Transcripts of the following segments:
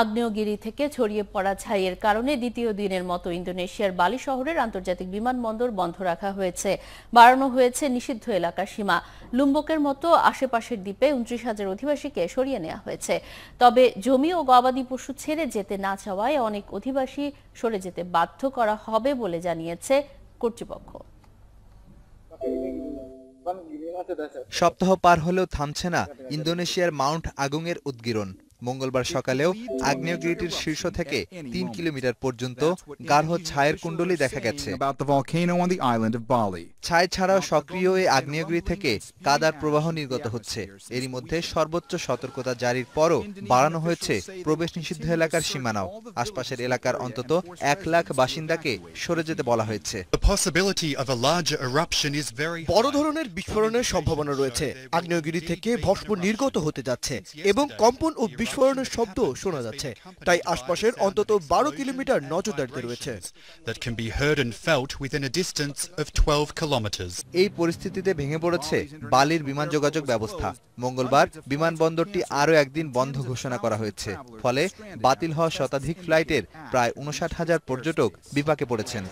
আগ্নেয়গিরি থেকে ছড়িয়ে পড়া ছাইয়ের কারণে দ্বিতীয় দিনের মতো ইন্দোনেশিয়ার বালি শহরের আন্তর্জাতিক বিমানবন্দর বন্ধ রাখা হয়েছে বাড়ানো হয়েছে নিষিদ্ধ এলাকার সীমা লুম্বকের মতো আশেপাশের দ্বীপে উনত্রিশ হাজার অধিবাসীকে সরিয়ে নেওয়া হয়েছে তবে জমি ও গবাদি পশু ছেড়ে যেতে না চাওয়ায় অনেক অধিবাসী সরে যেতে বাধ্য করা হবে বলে জানিয়েছে কর্তৃপক্ষ সপ্তাহ পার হলেও থামছে না ইন্দোনেশিয়ার মাউন্ট আগুংয়ের উদ্গীরণ মঙ্গলবার সকালেও আগ্নেয়গিরিটির শীর্ষ থেকে তিন কিলোমিটার পর্যন্ত গার্হ ছায়ের কুণ্ডলি দেখা গেছে ছায় ছাড়াও সক্রিয় এই আগ্নেয়গিরি থেকে কাদার প্রবাহ নির্গত হচ্ছে এরই মধ্যে সর্বোচ্চ সতর্কতা জারির পরও বাড়ানো হয়েছে প্রবেশ নিষিদ্ধ এলাকার সীমানাও আশপাশের এলাকার অন্তত এক লাখ বাসিন্দাকে সরে যেতে বলা হয়েছে বড় ধরনের বিস্ফোরণের সম্ভাবনা রয়েছে আগ্নেয়গিরি থেকে ভস্ম নির্গত হতে যাচ্ছে এবং কম্পন ও বিস্ফোরণের শব্দ শোনা যাচ্ছে তাই আশপাশের অন্তত বারো কিলোমিটার নজরদারিতে রয়েছে এই পরিস্থিতিতে ভেঙে পড়েছে বালির বিমান যোগাযোগ ব্যবস্থা মঙ্গলবার বিমানবন্দরটি আরও একদিন বন্ধ ঘোষণা করা হয়েছে ফলে বাতিল হওয়া শতাধিক ফ্লাইটের প্রায় উনষাট হাজার পর্যটক বিপাকে পড়েছেন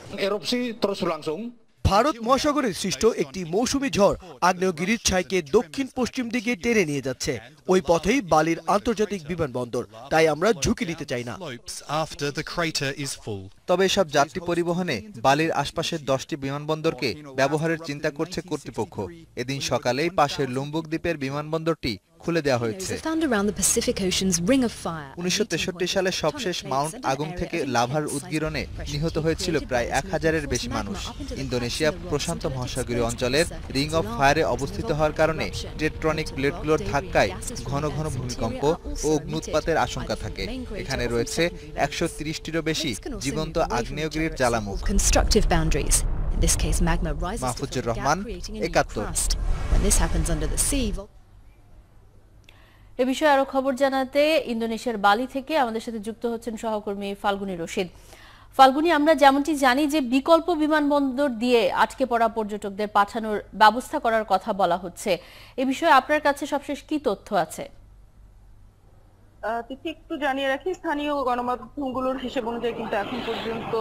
ভারত মহাসাগরে সৃষ্ট একটি মৌসুমী ঝড় আগ্নেয়গিরির ছাইকে দক্ষিণ পশ্চিম দিকে টেনে নিয়ে যাচ্ছে ওই পথেই বালির আন্তর্জাতিক বিমানবন্দর তাই আমরা ঝুঁকি নিতে চাই না তবে এসব যাত্রী পরিবহনে বালির আশপাশের দশটি বিমানবন্দরকে ব্যবহারের চিন্তা করছে কর্তৃপক্ষ এদিন সকালেই পাশের লুম্বুক দ্বীপের বিমানবন্দরটি খুলে দেওয়া হয়েছে উনিশশো সালে সবশেষ মাউন্ট আগুন থেকে লাভার উদ্গীরণে নিহত হয়েছিল প্রায় এক হাজারের বেশি মানুষ ইন্দোনেশিয়া প্রশান্ত মহাসাগরীয় অঞ্চলের রিং অফ ফায়ারে অবস্থিত হওয়ার কারণে ইলেকট্রনিক প্লেটগুলোর ধাক্কায় ঘন ঘন ভূমিকম্প ও অগ্নুৎপাতের আশঙ্কা থাকে এখানে রয়েছে একশো তিরিশটিরও বেশি জীবন্ত অবস্থিত আগ্নেয়গিরির জ্বালামুখ মাহফুজুর রহমান একাত্তর এ বিষয়ে আরো খবর জানাতে ইন্দোনেশিয়ার বালি থেকে আমাদের সাথে যুক্ত হচ্ছেন সহকর্মী ফাল্গুনি রশিদ ফাল্গুনী আমরা যেমনটি জানি যে বিকল্প বিমানবন্দর দিয়ে আটকে পড়া পর্যটকদের পাঠানোর ব্যবস্থা করার কথা বলা হচ্ছে এ বিষয়ে আপনার কাছে সবশেষ কি তথ্য আছে তিথি একটু জানিয়ে রাখি স্থানীয় গণমাধ্যমগুলোর হিসেব অনুযায়ী কিন্তু এখন পর্যন্ত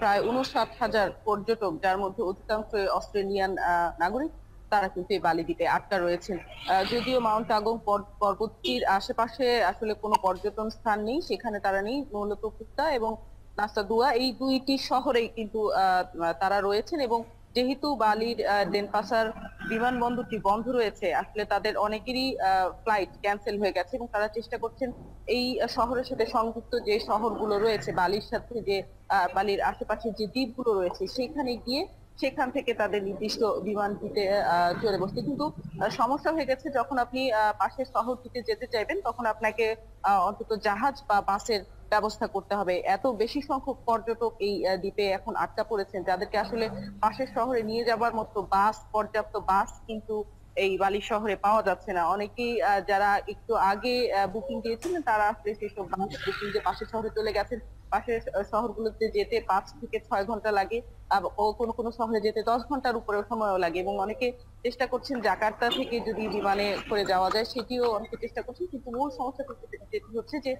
প্রায় উনষাট হাজার পর্যটক যার মধ্যে অধিকাংশ অস্ট্রেলিয়ান নাগরিক তারা কিন্তু এই বালি দ্বীপে আটকা রয়েছেন যদিও মাউন্ট আগং পর্বতটির আশেপাশে আসলে কোনো পর্যটন স্থান নেই সেখানে তারা নেই মূলত কুত্তা এবং নাস্তাদুয়া এই দুইটি শহরেই কিন্তু তারা রয়েছেন এবং যেহেতু বালির দেনপাসার বিমানবন্দরটি বন্ধ রয়েছে আসলে তাদের অনেকেরই ফ্লাইট ক্যান্সেল হয়ে গেছে এবং তারা চেষ্টা করছেন এই শহরের সাথে সংযুক্ত যে শহরগুলো রয়েছে বালির সাথে যে বালির আশেপাশে যে দ্বীপগুলো রয়েছে সেখানে গিয়ে সেখান থেকে তাদের নির্দিষ্ট বিমানটিতে চলে বসতে কিন্তু সমস্যা হয়ে গেছে যখন আপনি পাশের শহরটিতে যেতে চাইবেন তখন আপনাকে অন্তত জাহাজ বা বাসের ব্যবস্থা করতে হবে এত বেশি সংখ্যক পর্যটক এই দ্বীপে এখন আটকা পড়েছেন যাদেরকে আসলে পাশের শহরে নিয়ে যাবার মতো বাস পর্যাপ্ত বাস কিন্তু এই বালি শহরে পাওয়া যাচ্ছে না অনেকেই যারা একটু আগে বুকিং দিয়েছিলেন তারা আসলে সেসব বাস বুকিং যে পাশের শহরে চলে গেছেন পাশের শহরগুলোতে যেতে পাঁচ থেকে ছয় ঘন্টা লাগে ও কোনো কোনো শহরে যেতে দশ ঘন্টার উপরেও সময়ও লাগে এবং অনেকে চেষ্টা করছেন জাকার্তা থেকে যদি বিমানে করে যাওয়া যায় সেটিও অনেকে চেষ্টা করছেন কিন্তু মূল সমস্যা যেটি হচ্ছে যে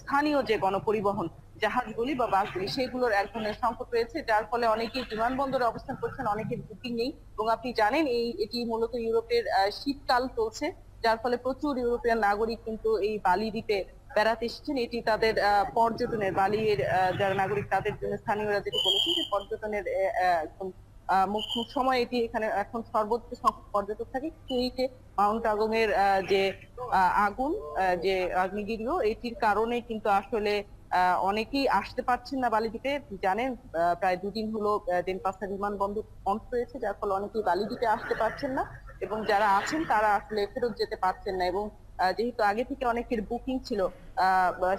স্থানীয় যে গণপরিবহন জাহাজগুলি বা বাসগুলি সেগুলোর এক ধরনের সংকট রয়েছে যার ফলে অনেকেই বিমানবন্দরে অবস্থান করছেন অনেকের বুকিং নেই এবং আপনি জানেন এই এটি মূলত ইউরোপের শীতকাল চলছে যার ফলে প্রচুর ইউরোপিয়ান নাগরিক কিন্তু এই বালি দ্বীপে বেড়াতে এসেছেন এটি তাদের পর্যটনের বালির যারা নাগরিক তাদের জন্য স্থানীয়রা যেটি বলেছেন যে পর্যটনের মুখ্য সময় এটি এখানে এখন সর্বোচ্চ সংখ্যক পর্যটক থাকে সেইটে মাউন্ট আগং এর যে আগুন যে অগ্নিগির্হ এটির কারণে কিন্তু আসলে অনেকেই আসতে পারছেন না বালিদ্বীপে জানেন প্রায় দুদিন হলো পাঁচটা বিমানবন্দর বন্ধ রয়েছে যার ফলে অনেকেই বালিদ্বীপে আসতে পারছেন না এবং যারা আছেন তারা আসলে ফেরত যেতে পারছেন না এবং যেহেতু আগে থেকে অনেকের বুকিং ছিল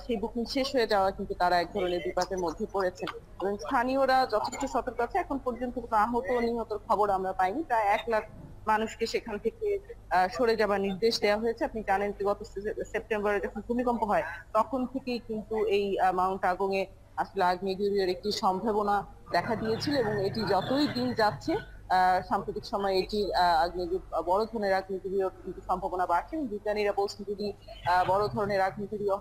সেই বুকিং শেষ হয়ে যাওয়া কিন্তু তারা এক ধরনের বিপাকের মধ্যে পড়েছে এবং স্থানীয়রা যথেষ্ট সতর্ক আছে এখন পর্যন্ত কোনো আহত নিহতর খবর আমরা পাইনি প্রায় এক লাখ মানুষকে সেখান থেকে সরে যাবার নির্দেশ দেওয়া হয়েছে আপনি জানেন যে গত সেপ্টেম্বরে যখন ভূমিকম্প হয় তখন থেকেই কিন্তু এই মাউন্ট আগুনে এ আসলে আগ্নেয়গিরির একটি সম্ভাবনা দেখা দিয়েছিল এবং এটি যতই দিন যাচ্ছে সাম্প্রতিক সময়ে এটির বড় ধরনের রাজনীতি সম্ভাবনা বাড়ছে বিজ্ঞানীরা বলছেন যদি বড় ধরনের রাজনীতি